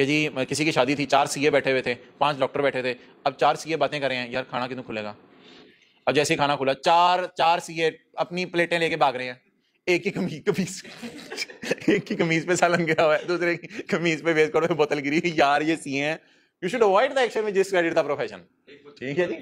कि जी किसी की शादी थी चार सीए बैठे हुए थे पांच डॉक्टर बैठे थे अब चार सीए बातें कर रहे हैं यार खाना कितना खुलेगा अब जैसे ही खाना खुला चार चार सीए अपनी प्लेटें लेके भाग रहे हैं एक ही कमीज कमीज एक ही कमीज पे सालन गिरा हुआ है दूसरे की कमीज पे वेस्ट करो बोतल गिरी यार ये सीए हैं you should avoid the action में जिस क्रेडिट द प्रोफेशन ठीक है जी